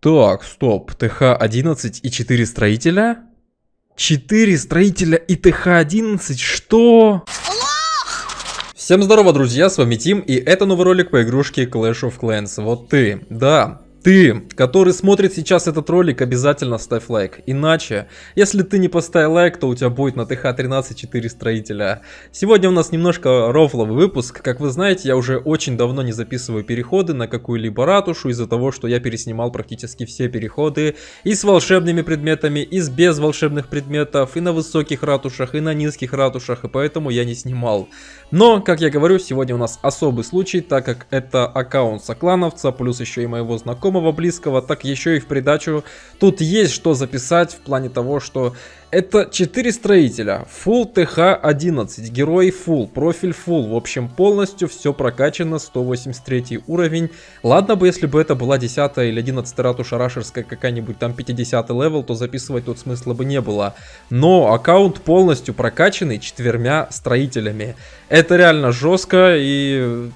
Так, стоп, ТХ-11 и 4 строителя? 4 строителя и ТХ-11, что? Всем здорово, друзья, с вами Тим, и это новый ролик по игрушке Clash of Clans. Вот ты, да, ты, который смотрит сейчас этот ролик, обязательно ставь лайк. Иначе, если ты не поставил лайк, то у тебя будет на ТХ-13 4 строителя. Сегодня у нас немножко рофловый выпуск. Как вы знаете, я уже очень давно не записываю переходы на какую-либо ратушу из-за того, что я переснимал практически все переходы и с волшебными предметами, и с без волшебных предметов, и на высоких ратушах, и на низких ратушах, и поэтому я не снимал. Но, как я говорю, сегодня у нас особый случай, так как это аккаунт соклановца, плюс еще и моего знакомого знакомого, близкого, так еще и в придачу. Тут есть что записать в плане того, что это 4 строителя, full TH11, герой full, профиль full, в общем полностью все прокачано, 183 уровень. Ладно бы, если бы это была 10 или 11 ратуша рашерская, какая-нибудь там 50 левел, то записывать тут смысла бы не было. Но аккаунт полностью прокачанный четвермя строителями. Это реально жестко и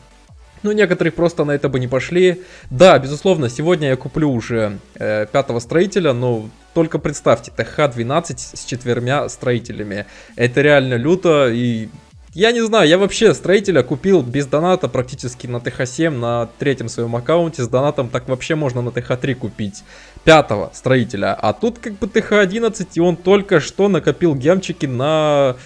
но ну, некоторые просто на это бы не пошли. Да, безусловно, сегодня я куплю уже э, пятого строителя, но только представьте, ТХ-12 с четвермя строителями. Это реально люто и... Я не знаю, я вообще строителя купил без доната практически на ТХ-7 на третьем своем аккаунте. С донатом так вообще можно на ТХ-3 купить. Пятого строителя. А тут как бы ТХ-11 и он только что накопил гемчики на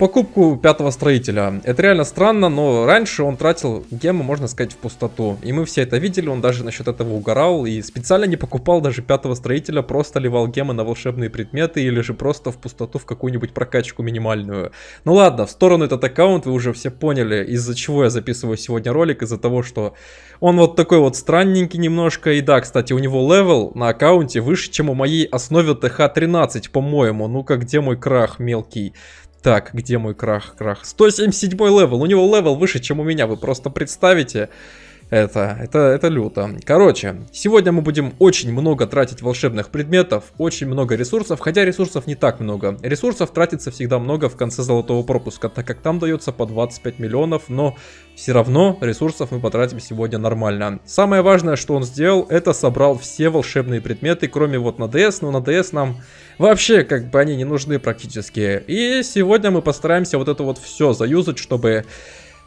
покупку пятого строителя. Это реально странно, но раньше он тратил гемы, можно сказать, в пустоту. И мы все это видели, он даже насчет этого угорал и специально не покупал даже пятого строителя, просто ливал гемы на волшебные предметы или же просто в пустоту в какую-нибудь прокачку минимальную. Ну ладно, в сторону этот аккаунт, вы уже все поняли, из-за чего я записываю сегодня ролик, из-за того, что он вот такой вот странненький немножко. И да, кстати, у него левел на аккаунте выше, чем у моей основе ТХ-13, по-моему. Ну-ка, где мой крах мелкий? Так, где мой крах? Крах. 177 левел. У него левел выше, чем у меня. Вы просто представите. Это, это, это люто. Короче, сегодня мы будем очень много тратить волшебных предметов, очень много ресурсов, хотя ресурсов не так много. Ресурсов тратится всегда много в конце золотого пропуска, так как там дается по 25 миллионов, но все равно ресурсов мы потратим сегодня нормально. Самое важное, что он сделал, это собрал все волшебные предметы, кроме вот на ДС, но на ДС нам вообще как бы они не нужны практически. И сегодня мы постараемся вот это вот все заюзать, чтобы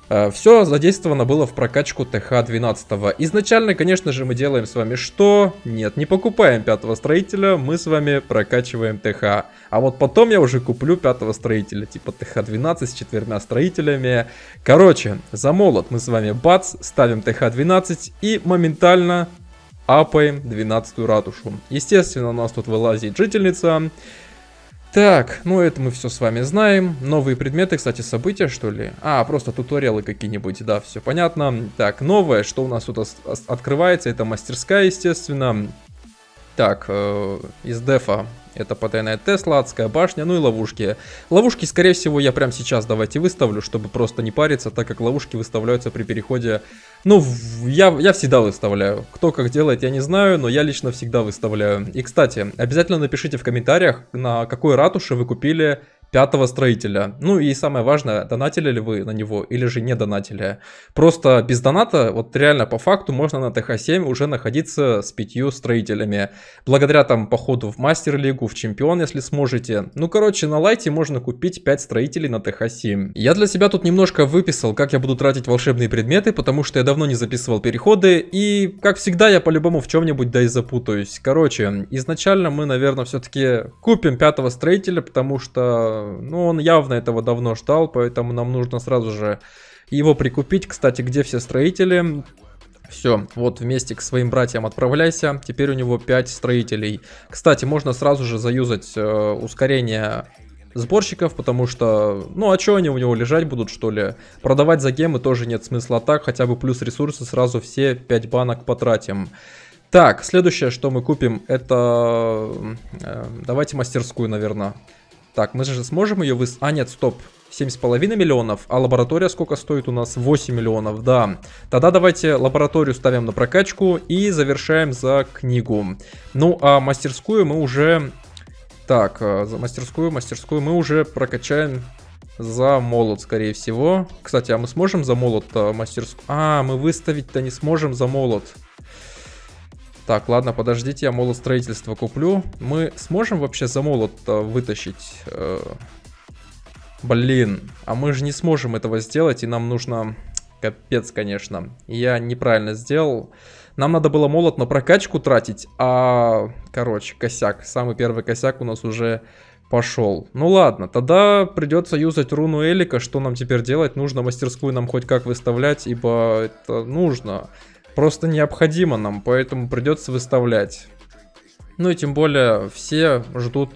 Э, Все задействовано было в прокачку ТХ-12. Изначально, конечно же, мы делаем с вами что? Нет, не покупаем пятого строителя, мы с вами прокачиваем ТХ. А вот потом я уже куплю пятого строителя, типа ТХ-12 с четырьмя строителями. Короче, за молот мы с вами бац, ставим ТХ-12 и моментально апаем 12 ратушу. Естественно, у нас тут вылазит жительница. Так, ну это мы все с вами знаем. Новые предметы, кстати, события, что ли? А, просто туториалы какие-нибудь, да, все понятно. Так, новое, что у нас тут открывается, это мастерская, естественно. Так, э, из дефа это потайная Тесла, адская башня, ну и ловушки. Ловушки, скорее всего, я прямо сейчас давайте выставлю, чтобы просто не париться, так как ловушки выставляются при переходе... Ну, я, я всегда выставляю. Кто как делает, я не знаю, но я лично всегда выставляю. И, кстати, обязательно напишите в комментариях, на какой ратуше вы купили пятого строителя. Ну и самое важное, донатили ли вы на него или же не донатили. Просто без доната, вот реально по факту, можно на ТХ-7 уже находиться с пятью строителями. Благодаря там походу в мастер-лигу, в чемпион, если сможете. Ну короче, на лайте можно купить 5 строителей на ТХ-7. Я для себя тут немножко выписал, как я буду тратить волшебные предметы, потому что я давно не записывал переходы. И, как всегда, я по-любому в чем-нибудь да и запутаюсь. Короче, изначально мы, наверное, все-таки купим пятого строителя, потому что ну, он явно этого давно ждал, поэтому нам нужно сразу же его прикупить. Кстати, где все строители? Все, вот вместе к своим братьям отправляйся. Теперь у него 5 строителей. Кстати, можно сразу же заюзать э, ускорение сборщиков, потому что, ну а что они у него лежать будут, что ли? Продавать за гемы тоже нет смысла так, хотя бы плюс ресурсы сразу все 5 банок потратим. Так, следующее, что мы купим, это... Э, давайте мастерскую, наверное. Так, мы же сможем ее выс... А, нет, стоп. 7,5 миллионов, а лаборатория сколько стоит у нас? 8 миллионов, да. Тогда давайте лабораторию ставим на прокачку и завершаем за книгу. Ну, а мастерскую мы уже... Так, э, за мастерскую, мастерскую мы уже прокачаем за молот, скорее всего. Кстати, а мы сможем за молот мастерскую? А, мы выставить-то не сможем за молот. Так, ладно, подождите, я молот строительства куплю. Мы сможем вообще за молот э, вытащить? Э, блин, а мы же не сможем этого сделать, и нам нужно... Капец, конечно. Я неправильно сделал. Нам надо было молот на прокачку тратить, а... Короче, косяк. Самый первый косяк у нас уже пошел. Ну ладно, тогда придется юзать руну Элика. Что нам теперь делать? Нужно мастерскую нам хоть как выставлять, ибо это нужно просто необходимо нам, поэтому придется выставлять. Ну и тем более все ждут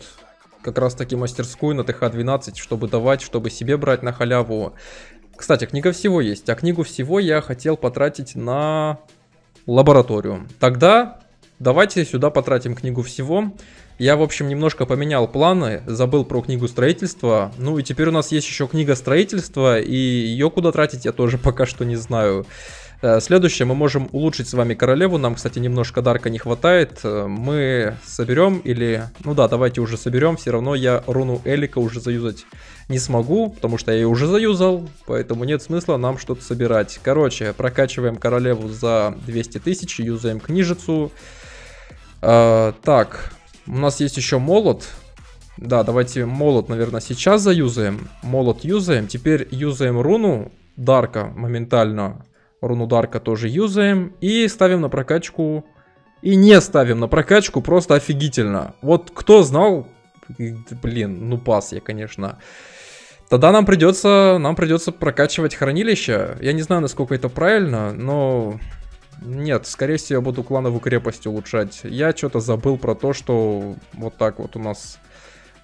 как раз таки мастерскую на ТХ-12, чтобы давать, чтобы себе брать на халяву. Кстати, книга всего есть, а книгу всего я хотел потратить на лабораторию. Тогда давайте сюда потратим книгу всего. Я, в общем, немножко поменял планы, забыл про книгу строительства. Ну и теперь у нас есть еще книга строительства, и ее куда тратить я тоже пока что не знаю. Э, следующее, мы можем улучшить с вами королеву. Нам, кстати, немножко дарка не хватает. Э, мы соберем или... Ну да, давайте уже соберем. Все равно я руну Элика уже заюзать не смогу, потому что я ее уже заюзал. Поэтому нет смысла нам что-то собирать. Короче, прокачиваем королеву за 200 тысяч, юзаем книжицу. А, так, у нас есть еще молот. Да, давайте молот, наверное, сейчас заюзаем. Молот юзаем. Теперь юзаем руну Дарка моментально. Руну Дарка тоже юзаем. И ставим на прокачку. И не ставим на прокачку, просто офигительно. Вот кто знал... Блин, ну пас я, конечно. Тогда нам придется, нам придется прокачивать хранилище. Я не знаю, насколько это правильно, но... Нет, скорее всего, я буду клановую крепость улучшать. Я что-то забыл про то, что вот так вот у нас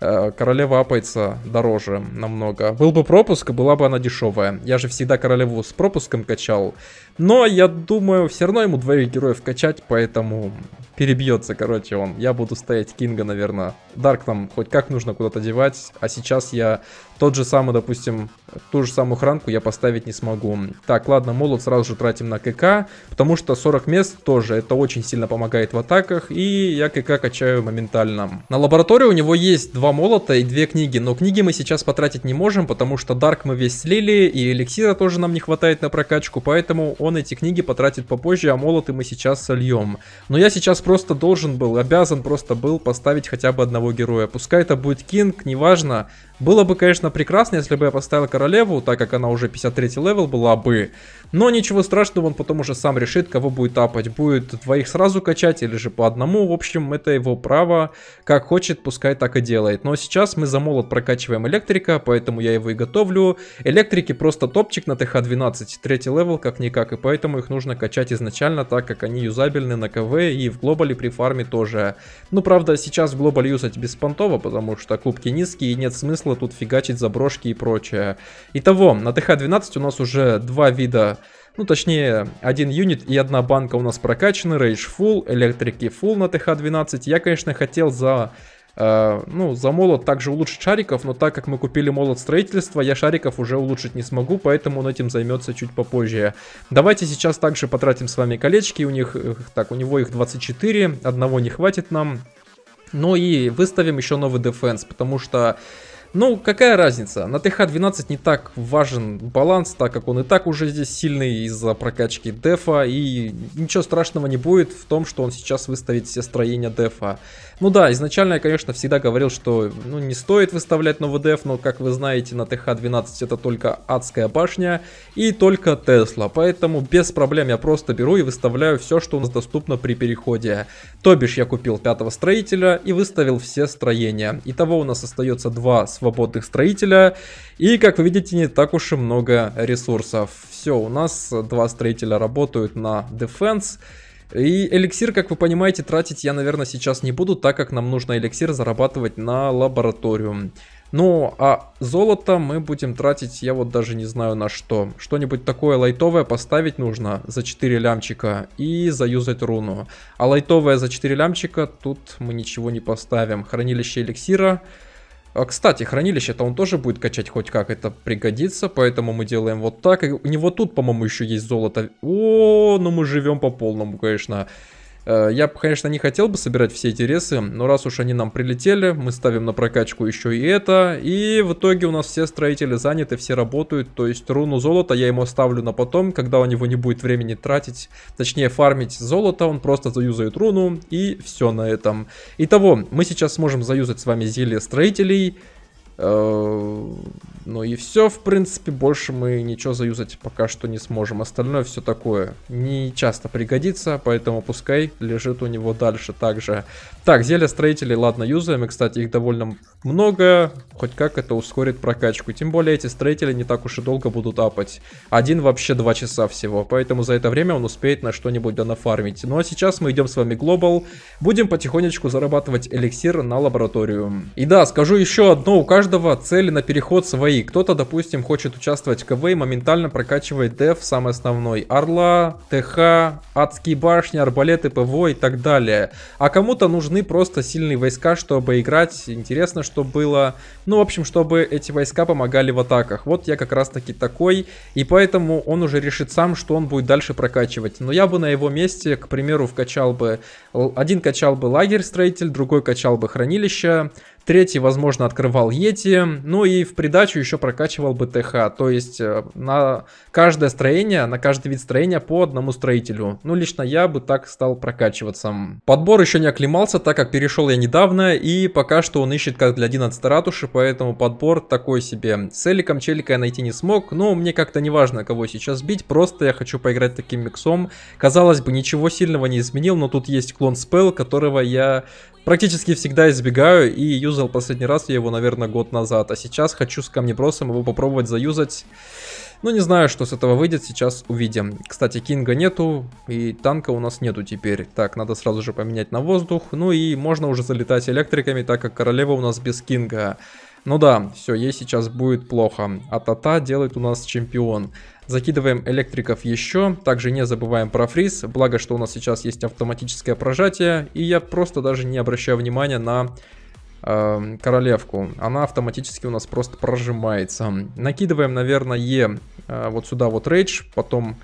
Э, королева апается дороже намного. Был бы пропуск, была бы она дешевая. Я же всегда королеву с пропуском качал. Но я думаю, все равно ему двоих героев качать, поэтому перебьется, короче, он. Я буду стоять Кинга, наверное. Дарк там хоть как нужно куда-то девать. А сейчас я тот же самый, допустим, ту же самую хранку я поставить не смогу. Так, ладно, молот сразу же тратим на КК, потому что 40 мест тоже, это очень сильно помогает в атаках, и я КК качаю моментально. На лаборатории у него есть два молота и две книги, но книги мы сейчас потратить не можем, потому что Дарк мы весь слили, и эликсира тоже нам не хватает на прокачку, поэтому он эти книги потратит попозже, а молоты мы сейчас сольем. Но я сейчас просто просто должен был, обязан просто был поставить хотя бы одного героя. Пускай это будет Кинг, неважно, было бы, конечно, прекрасно, если бы я поставил королеву, так как она уже 53 левел была бы. Но ничего страшного, он потом уже сам решит, кого будет апать. Будет двоих сразу качать или же по одному. В общем, это его право. Как хочет, пускай так и делает. Но сейчас мы за молот прокачиваем электрика, поэтому я его и готовлю. Электрики просто топчик на ТХ-12, третий левел как-никак. И поэтому их нужно качать изначально, так как они юзабельны на КВ и в глобале при фарме тоже. Ну, правда, сейчас в глобале юзать беспонтово, потому что кубки низкие и нет смысла Тесла тут фигачить заброшки и прочее. Итого, на ТХ-12 у нас уже два вида ну, точнее, один юнит и одна банка у нас прокачаны. Рейдж фул, электрики фул на ТХ-12. Я, конечно, хотел за... Э, ну, за молот также улучшить шариков, но так как мы купили молот строительства, я шариков уже улучшить не смогу, поэтому он этим займется чуть попозже. Давайте сейчас также потратим с вами колечки, у них, э, так, у него их 24, одного не хватит нам. Ну и выставим еще новый дефенс, потому что ну, какая разница? На ТХ-12 не так важен баланс, так как он и так уже здесь сильный из-за прокачки дефа, и ничего страшного не будет в том, что он сейчас выставит все строения дефа. Ну да, изначально я, конечно, всегда говорил, что ну, не стоит выставлять новый деф, но, как вы знаете, на ТХ-12 это только адская башня и только Тесла, поэтому без проблем я просто беру и выставляю все, что у нас доступно при переходе. То бишь, я купил пятого строителя и выставил все строения. Итого у нас остается два свободных строителя. И, как вы видите, не так уж и много ресурсов. Все, у нас два строителя работают на Defense. И эликсир, как вы понимаете, тратить я, наверное, сейчас не буду, так как нам нужно эликсир зарабатывать на лабораторию. Ну, а золото мы будем тратить, я вот даже не знаю на что. Что-нибудь такое лайтовое поставить нужно за 4 лямчика и заюзать руну. А лайтовое за 4 лямчика тут мы ничего не поставим. Хранилище эликсира... А, кстати, хранилище-то он тоже будет качать хоть как, это пригодится, поэтому мы делаем вот так. И у него тут, по-моему, еще есть золото. О, ну мы живем по полному, конечно. Конечно. Э, я, конечно, не хотел бы собирать все эти ресы, но раз уж они нам прилетели, мы ставим на прокачку еще и это. И в итоге у нас все строители заняты, все работают. То есть руну золота я ему оставлю на потом, когда у него не будет времени тратить, точнее фармить золото. Он просто заюзает руну и все на этом. Итого, мы сейчас сможем заюзать с вами зелье строителей Э, ну и все, в принципе, больше мы ничего заюзать пока что не сможем. Остальное все такое не часто пригодится, поэтому пускай лежит у него дальше также. Так, зелья строителей, ладно, юзаем. И, кстати, их довольно много. Хоть как это ускорит прокачку. Тем более эти строители не так уж и долго будут апать. Один вообще два часа всего. Поэтому за это время он успеет на что-нибудь донафармить. Ну а сейчас мы идем с вами глобал. Будем потихонечку зарабатывать эликсир на лабораторию. И да, скажу еще одно. У каждого каждого цели на переход свои. Кто-то, допустим, хочет участвовать в КВ и моментально прокачивает деф, самый основной. Орла, ТХ, адские башни, арбалеты, ПВО и так далее. А кому-то нужны просто сильные войска, чтобы играть. Интересно, что было. Ну, в общем, чтобы эти войска помогали в атаках. Вот я как раз таки такой. И поэтому он уже решит сам, что он будет дальше прокачивать. Но я бы на его месте, к примеру, вкачал бы... Один качал бы лагерь строитель, другой качал бы хранилище Третий, возможно, открывал Йети. Ну и в придачу еще прокачивал БТХ. То есть э, на каждое строение, на каждый вид строения по одному строителю. Ну, лично я бы так стал прокачиваться. Подбор еще не оклемался, так как перешел я недавно. И пока что он ищет как для 11 ратуши, поэтому подбор такой себе. С Эликом Челика я найти не смог. Но мне как-то не важно, кого сейчас бить. Просто я хочу поиграть таким миксом. Казалось бы, ничего сильного не изменил, но тут есть клон Спел, которого я практически всегда избегаю и юзал последний раз я его, наверное, год назад. А сейчас хочу с камнебросом его попробовать заюзать. Ну, не знаю, что с этого выйдет, сейчас увидим. Кстати, Кинга нету, и танка у нас нету теперь. Так, надо сразу же поменять на воздух. Ну и можно уже залетать электриками, так как королева у нас без Кинга. Ну да, все, ей сейчас будет плохо. А Тата делает у нас чемпион. Закидываем электриков еще, также не забываем про фриз, благо что у нас сейчас есть автоматическое прожатие, и я просто даже не обращаю внимания на э, королевку. Она автоматически у нас просто прожимается. Накидываем, наверное, Е э, вот сюда вот рейдж, потом...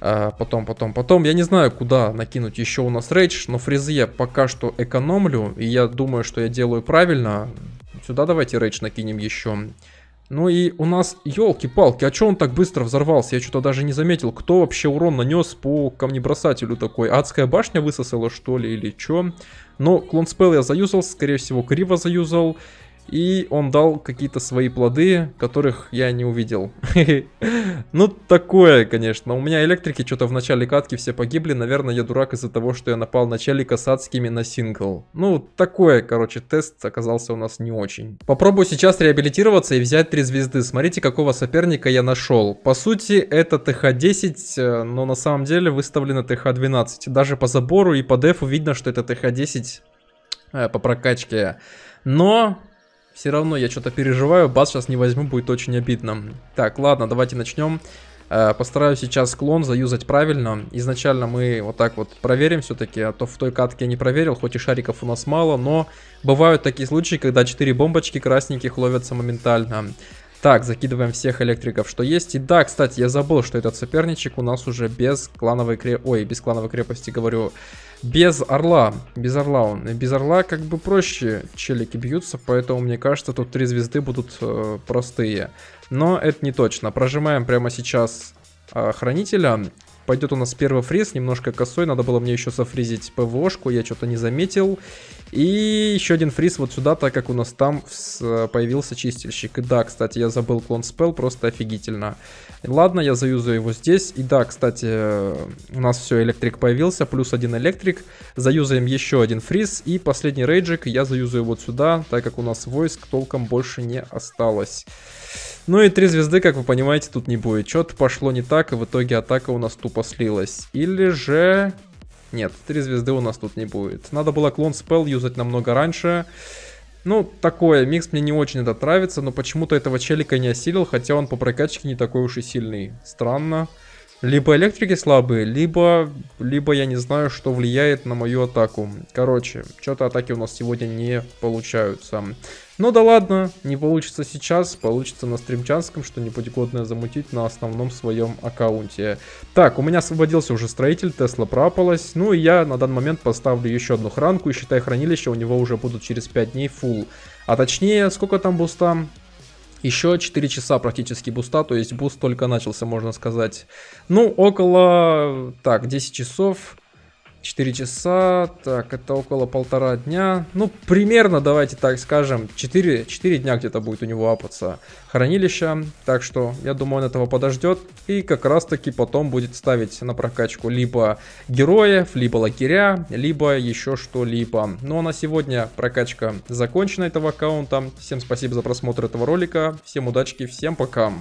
Э, потом, потом, потом. Я не знаю, куда накинуть еще у нас рейдж, но фрезы я пока что экономлю. И я думаю, что я делаю правильно. Сюда давайте рейдж накинем еще. Ну и у нас, елки-палки, а че он так быстро взорвался? Я что-то даже не заметил, кто вообще урон нанес по камнебросателю такой. Адская башня высосала, что ли, или че, Но клонспел я заюзал, скорее всего, криво заюзал. И он дал какие-то свои плоды, которых я не увидел. Ну, такое, конечно. У меня электрики что-то в начале катки все погибли. Наверное, я дурак из-за того, что я напал на челика с адскими на сингл. Ну, такое, короче, тест оказался у нас не очень. Попробую сейчас реабилитироваться и взять три звезды. Смотрите, какого соперника я нашел. По сути, это ТХ-10, э, но на самом деле выставлено ТХ-12. Даже по забору и по дефу видно, что это ТХ-10 э, по прокачке. Но все равно я что-то переживаю, бас сейчас не возьму, будет очень обидно. Так, ладно, давайте начнем. Э, постараюсь сейчас склон заюзать правильно. Изначально мы вот так вот проверим все-таки, а то в той катке я не проверил, хоть и шариков у нас мало, но бывают такие случаи, когда 4 бомбочки красненьких ловятся моментально. Так, закидываем всех электриков, что есть. И да, кстати, я забыл, что этот соперничек у нас уже без клановой крепости... Ой, без клановой крепости, говорю. Без орла. Без орла он. Без орла как бы проще челики бьются, поэтому, мне кажется, тут три звезды будут э, простые. Но это не точно. Прожимаем прямо сейчас э, хранителя. Пойдет у нас первый фриз, немножко косой, надо было мне еще софризить ПВОшку, я что-то не заметил. И еще один фриз вот сюда, так как у нас там появился чистильщик. И да, кстати, я забыл клон спел, просто офигительно. Ладно, я заюзаю его здесь. И да, кстати, у нас все, электрик появился, плюс один электрик. Заюзаем еще один фриз. И последний рейджик я заюзаю вот сюда, так как у нас войск толком больше не осталось. Ну и три звезды, как вы понимаете, тут не будет. Что-то пошло не так, и в итоге атака у нас тупо слилась. Или же... Нет, три звезды у нас тут не будет. Надо было клон спел юзать намного раньше. Ну, такое, микс мне не очень это нравится, но почему-то этого челика не осилил, хотя он по прокачке не такой уж и сильный. Странно. Либо электрики слабые, либо, либо я не знаю, что влияет на мою атаку. Короче, что-то атаки у нас сегодня не получаются. Ну да ладно, не получится сейчас, получится на стримчанском что-нибудь годное замутить на основном своем аккаунте. Так, у меня освободился уже строитель, Тесла пропалась. Ну и я на данный момент поставлю еще одну хранку и считай хранилище у него уже будут через 5 дней фул. А точнее, сколько там буста? Еще 4 часа практически буста, то есть буст только начался, можно сказать. Ну, около, так, 10 часов. 4 часа, так, это около полтора дня. Ну, примерно, давайте так скажем, 4, 4 дня где-то будет у него апаться хранилище. Так что, я думаю, он этого подождет. И как раз таки потом будет ставить на прокачку либо героев, либо лагеря, либо еще что-либо. Ну, а на сегодня прокачка закончена этого аккаунта. Всем спасибо за просмотр этого ролика. Всем удачи всем пока.